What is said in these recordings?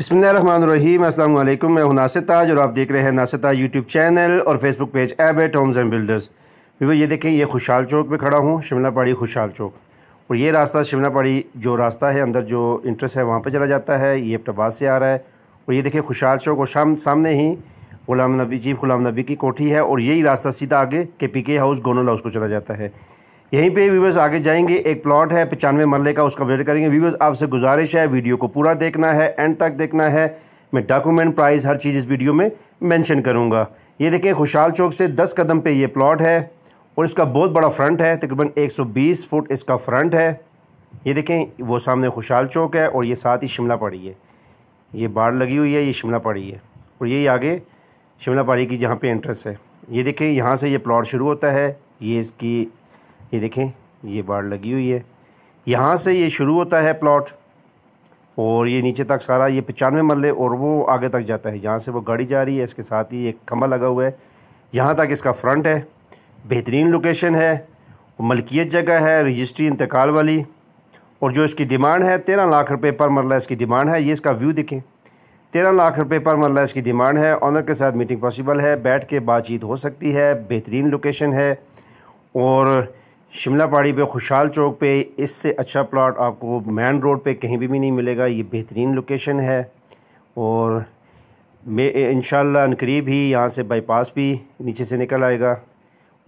बसमीम असल मैं हूं नासिर ताज और आप देख रहे हैं नासिर ताज यूट्यूब चैनल और फेसबुक पेज है होम्स एंड बिल्डर्स वीवो ये देखें ये खुशहाल चौक पे खड़ा हूँ शिमला पाड़ी खुशहाल चौक और ये रास्ता शिमला पाड़ी जो रास्ता है अंदर जो इंटरेस्ट है वहाँ पर चला जाता है ये अपटाबाद से आ रहा है और ये देखें खुशहाल चौक और शाम सामने ही गुलाम नबी चीफ गुलाम नबी की कोठी है और यही रास्ता सीधा आगे के पी के हाउस गोनल हाउस को चला जाता है यहीं पे व्यूवर्स आगे जाएंगे एक प्लॉट है पचानवे मरले का उसका विजिट करेंगे व्यूवर्स आपसे गुजारिश है वीडियो को पूरा देखना है एंड तक देखना है मैं डॉक्यूमेंट प्राइस हर चीज़ इस वीडियो में मेंशन करूंगा ये देखिए खुशहाल चौक से 10 कदम पे ये प्लॉट है और इसका बहुत बड़ा फ्रंट है तकरीबन एक फुट इसका फ्रंट है ये देखें वो सामने खुशहाल चौक है और ये साथ ही शिमला पड़ी है ये बाढ़ लगी हुई है ये शिमला पड़ी है और यही आगे शिमला पड़ी की जहाँ पर एंट्रेंस है ये देखें यहाँ से ये प्लॉट शुरू होता है ये इसकी ये देखें ये बाढ़ लगी हुई है यहाँ से ये शुरू होता है प्लॉट और ये नीचे तक सारा ये पचानवे मरल और वो आगे तक जाता है जहाँ से वो गाड़ी जा रही है इसके साथ ही एक खम्भा लगा हुआ है यहाँ तक इसका फ्रंट है बेहतरीन लोकेशन है मलकियत जगह है रजिस्ट्री इंतकाल वाली और जो इसकी डिमांड है तेरह लाख रुपये पर मरला इसकी डिमांड है ये इसका व्यू दिखें तेरह लाख रुपये पर मरला इसकी डिमांड है ऑनर के साथ मीटिंग पॉसिबल है बैठ के बातचीत हो सकती है बेहतरीन लोकेशन है और शिमला पहाड़ी पे खुशहाल चौक पे इससे अच्छा प्लाट आपको मेन रोड पे कहीं भी, भी नहीं मिलेगा ये बेहतरीन लोकेशन है और मे इन शनकरीब ही यहाँ से बाईपास भी नीचे से निकल आएगा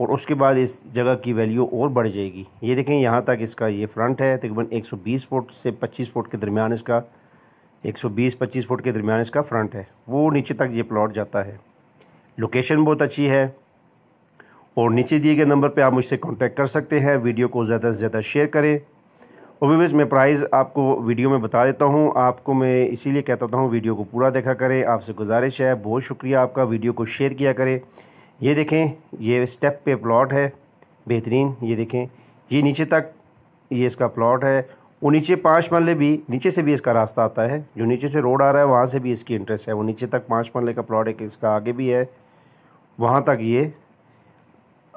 और उसके बाद इस जगह की वैल्यू और बढ़ जाएगी ये देखें यहाँ तक इसका ये फ्रंट है तकरीबन 120 फुट से 25 फुट के दरमियान इसका 120-25 फुट के दरमियान इसका फ्रंट है वो नीचे तक ये प्लॉट जाता है लोकेशन बहुत अच्छी है और नीचे दिए गए नंबर पे आप मुझसे कांटेक्ट कर सकते हैं वीडियो को ज़्यादा से ज़्यादा शेयर करें और भी मैं प्राइस आपको वीडियो में बता देता हूँ आपको मैं इसीलिए कहता हूँ वीडियो को पूरा देखा करें आपसे गुजारिश है बहुत शुक्रिया आपका वीडियो को शेयर किया करें ये देखें ये स्टेप पे प्लॉट है बेहतरीन ये देखें ये नीचे तक ये इसका प्लॉट है वो नीचे पाँच मरले भी नीचे से भी इसका रास्ता आता है जो नीचे से रोड आ रहा है वहाँ से भी इसकी इंटरेस्ट है वो नीचे तक पाँच मरले का प्लॉट एक इसका आगे भी है वहाँ तक ये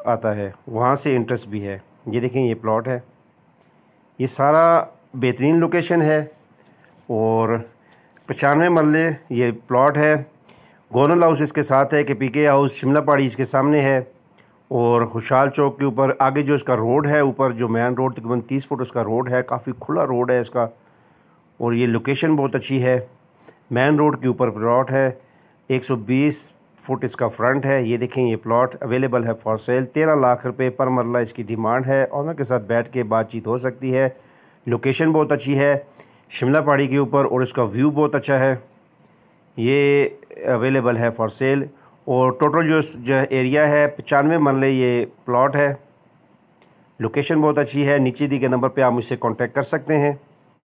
आता है वहाँ से इंटरेस्ट भी है ये देखें ये प्लॉट है ये सारा बेहतरीन लोकेशन है और पचानवे मरले ये प्लॉट है गोनल हाउस इसके साथ है कि पी के हाउस शिमला पहाड़ी इसके सामने है और खुशहाल चौक के ऊपर आगे जो इसका रोड है ऊपर जो मैन रोड तकरीबन तीस फुट उसका रोड है काफ़ी खुला रोड है इसका और ये लोकेशन बहुत अच्छी है मैन रोड के ऊपर प्लॉट है 120 फुट इसका फ्रंट है ये देखें ये प्लॉट अवेलेबल है फॉर सेल तेरह लाख रुपए पर मरला इसकी डिमांड है ऑनर के साथ बैठ के बातचीत हो सकती है लोकेशन बहुत अच्छी है शिमला पहाड़ी के ऊपर और इसका व्यू बहुत अच्छा है ये अवेलेबल है फॉर सेल और टोटल जो जो एरिया है पचानवे मरले ये प्लॉट है लोकेशन बहुत अच्छी है नीचे दी गए नंबर पर आप मुझसे कॉन्टेक्ट कर सकते हैं